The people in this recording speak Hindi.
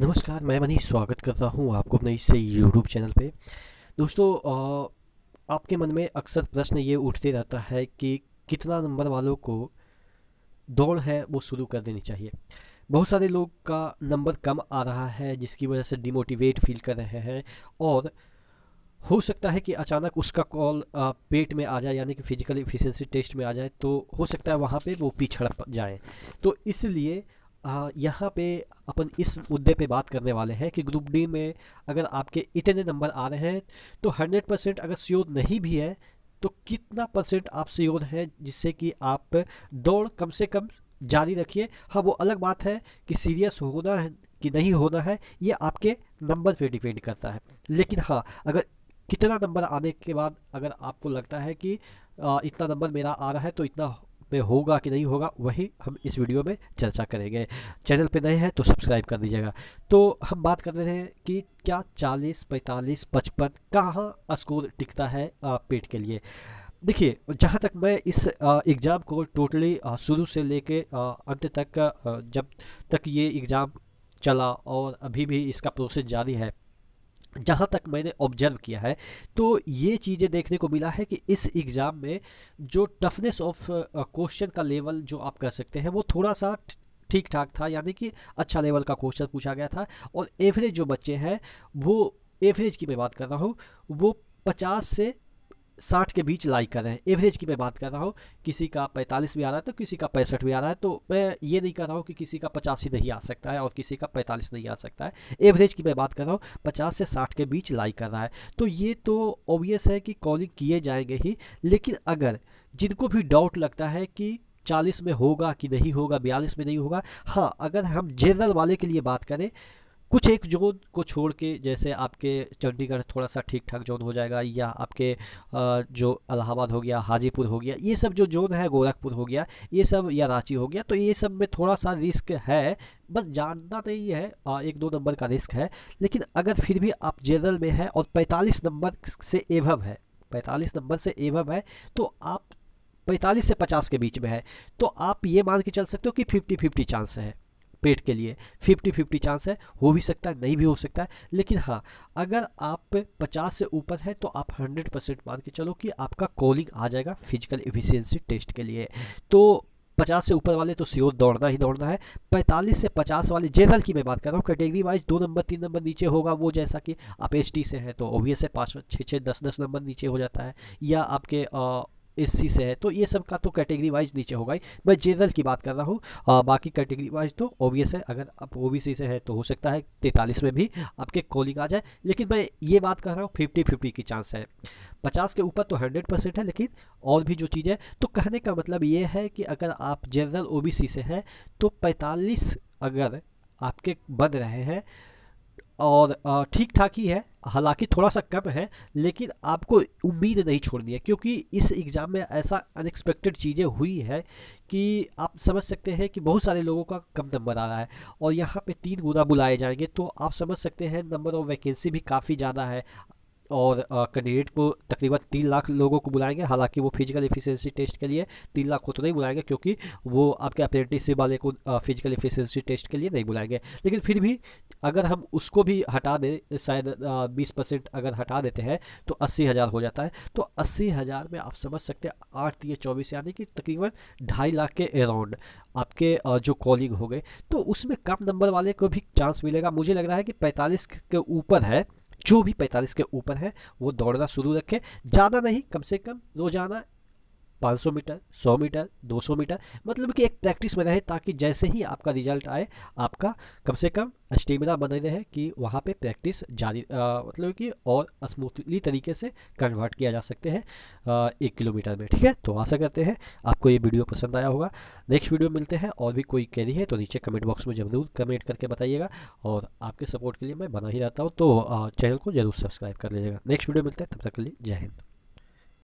नमस्कार मैं मनीष स्वागत करता हूँ आपको अपने इस यूट्यूब चैनल पे दोस्तों आपके मन में अक्सर प्रश्न ये उठते रहता है कि कितना नंबर वालों को दौड़ है वो शुरू कर देनी चाहिए बहुत सारे लोग का नंबर कम आ रहा है जिसकी वजह से डिमोटिवेट फील कर रहे हैं और हो सकता है कि अचानक उसका कॉल पेट में आ जाए यानी कि फिजिकल इफिशेंसी टेस्ट में आ जाए तो हो सकता है वहाँ पे वो पिछड़ जाएँ तो इसलिए यहाँ पे अपन इस मुद्दे पे बात करने वाले हैं कि ग्रुप डी में अगर आपके इतने नंबर आ रहे हैं तो 100 परसेंट अगर सियोर नहीं भी है तो कितना परसेंट आप सियोर हैं जिससे कि आप दौड़ कम से कम जारी रखिए हाँ वो अलग बात है कि सीरियस होना है कि नहीं होना है ये आपके नंबर पे डिपेंड करता है लेकिन हाँ अगर कितना नंबर आने के बाद अगर आपको लगता है कि इतना नंबर मेरा आ रहा है तो इतना में होगा कि नहीं होगा वही हम इस वीडियो में चर्चा करेंगे चैनल पे नए हैं तो सब्सक्राइब कर दीजिएगा तो हम बात कर रहे हैं कि क्या 40, 45, पचपन कहाँ स्कोर टिकता है पेट के लिए देखिए जहाँ तक मैं इस एग्ज़ाम को टोटली शुरू से लेके अंत तक जब तक ये एग्ज़ाम चला और अभी भी इसका प्रोसेस जारी है जहाँ तक मैंने ऑब्जर्व किया है तो ये चीज़ें देखने को मिला है कि इस एग्ज़ाम में जो टफनेस ऑफ क्वेश्चन का लेवल जो आप कह सकते हैं वो थोड़ा सा ठीक ठाक था यानी कि अच्छा लेवल का क्वेश्चन पूछा गया था और एवरेज जो बच्चे हैं वो एवरेज की मैं बात कर रहा हूँ वो पचास से साठ के बीच लाई कर रहे हैं एवरेज की मैं बात कर रहा हूँ किसी का पैंतालीस भी आ रहा है तो किसी का पैंसठ भी आ रहा है तो मैं ये नहीं कर रहा हूँ कि किसी का पचासी नहीं आ सकता है और किसी का पैंतालीस नहीं आ सकता है एवरेज की मैं बात कर रहा हूँ पचास से साठ के बीच लाई कर रहा है तो ये तो ऑब्वियस है कि कॉलिंग किए जाएंगे ही लेकिन अगर जिनको भी डाउट लगता है कि चालीस में होगा कि नहीं होगा बयालीस में नहीं होगा हाँ अगर हम जनरल वाले के लिए बात करें कुछ एक जोन को छोड़ के जैसे आपके चंडीगढ़ थोड़ा सा ठीक ठाक जोन हो जाएगा या आपके जो इलाहाबाद हो गया हाजीपुर हो गया ये सब जो जोन है गोरखपुर हो गया ये सब या रांची हो गया तो ये सब में थोड़ा सा रिस्क है बस जानना तो ही है एक दो नंबर का रिस्क है लेकिन अगर फिर भी आप जनरल में है और पैंतालीस नंबर से एवम है पैंतालीस नंबर से एवम है तो आप पैंतालीस से पचास के बीच में है तो आप ये मान के चल सकते हो कि फिफ्टी फिफ्टी चांस है पेट के लिए फिफ्टी फिफ्टी चांस है हो भी सकता है नहीं भी हो सकता है लेकिन हाँ अगर आप पचास से ऊपर है तो आप हंड्रेड परसेंट मान के चलो कि आपका कॉलिंग आ जाएगा फिजिकल इफिशियंसी टेस्ट के लिए तो पचास से ऊपर वाले तो सीओ दौड़ना ही दौड़ना है पैंतालीस से पचास वाले जनरल की मैं बात कर रहा हूँ कैटेगरी वाइज दो नंबर तीन नंबर नीचे होगा वो जैसा कि आप एस से हैं तो एस से पाँच छः छः दस दस नंबर नीचे हो जाता है या आपके आ, एससी से है तो ये सब का तो कैटेगरी वाइज नीचे होगा ही मैं जनरल की बात कर रहा हूँ बाकी कैटेगरी वाइज तो ओबीएस है अगर आप ओबीसी से है तो हो सकता है तैंतालीस में भी आपके कॉलिंग आ जाए लेकिन मैं ये बात कर रहा हूँ फिफ्टी फिफ्टी की चांस है पचास के ऊपर तो हंड्रेड परसेंट है लेकिन और भी जो चीज़ें तो कहने का मतलब ये है कि अगर आप जनरल ओ से हैं तो पैंतालीस अगर आपके बन रहे हैं और ठीक ठाक ही है हालांकि थोड़ा सा कम है लेकिन आपको उम्मीद नहीं छोड़नी है क्योंकि इस एग्ज़ाम में ऐसा अनएक्सपेक्टेड चीज़ें हुई है कि आप समझ सकते हैं कि बहुत सारे लोगों का कम नंबर आ रहा है और यहाँ पे तीन गुना बुलाए जाएंगे तो आप समझ सकते हैं नंबर ऑफ़ वैकेंसी भी काफ़ी ज़्यादा है और कैंडिडेट को तकरीबन तीन लाख लोगों को बुलाएंगे हालांकि वो फिजिकल एफिशिएंसी टेस्ट के लिए तीन लाख को तो नहीं बुलाएंगे क्योंकि वो आपके अप्रेंटिसशिप वाले को फिजिकल एफिशिएंसी टेस्ट के लिए नहीं बुलाएंगे लेकिन फिर भी अगर हम उसको भी हटा दें शायद बीस परसेंट अगर हटा देते हैं तो अस्सी हज़ार हो जाता है तो अस्सी हज़ार में आप समझ सकते हैं आठ या चौबीस यानी कि तकरीबन ढाई लाख के अराउंड आपके जो कॉलिंग हो गए तो उसमें कम नंबर वाले को भी चांस मिलेगा मुझे लग रहा है कि पैंतालीस के ऊपर है जो भी पैंतालीस के ऊपर है वो दौड़ना शुरू रखें ज़्यादा नहीं कम से कम रोजाना 500 मीटर 100 मीटर 200 मीटर मतलब कि एक प्रैक्टिस में रहे ताकि जैसे ही आपका रिजल्ट आए आपका कम से कम स्टेमिना बने रहे कि वहाँ पे प्रैक्टिस जारी आ, मतलब कि और स्मूथली तरीके से कन्वर्ट किया जा सकते हैं एक किलोमीटर में ठीक है तो आशा करते हैं आपको ये वीडियो पसंद आया होगा नेक्स्ट वीडियो मिलते हैं और भी कोई कैरी है तो नीचे कमेंट बॉक्स में ज़रूर कमेंट करके बताइएगा और आपके सपोर्ट के लिए मैं बना ही रहता हूँ तो चैनल को ज़रूर सब्सक्राइब कर लीजिएगा नेक्स्ट वीडियो मिलते हैं तब तक के लिए जय हिंद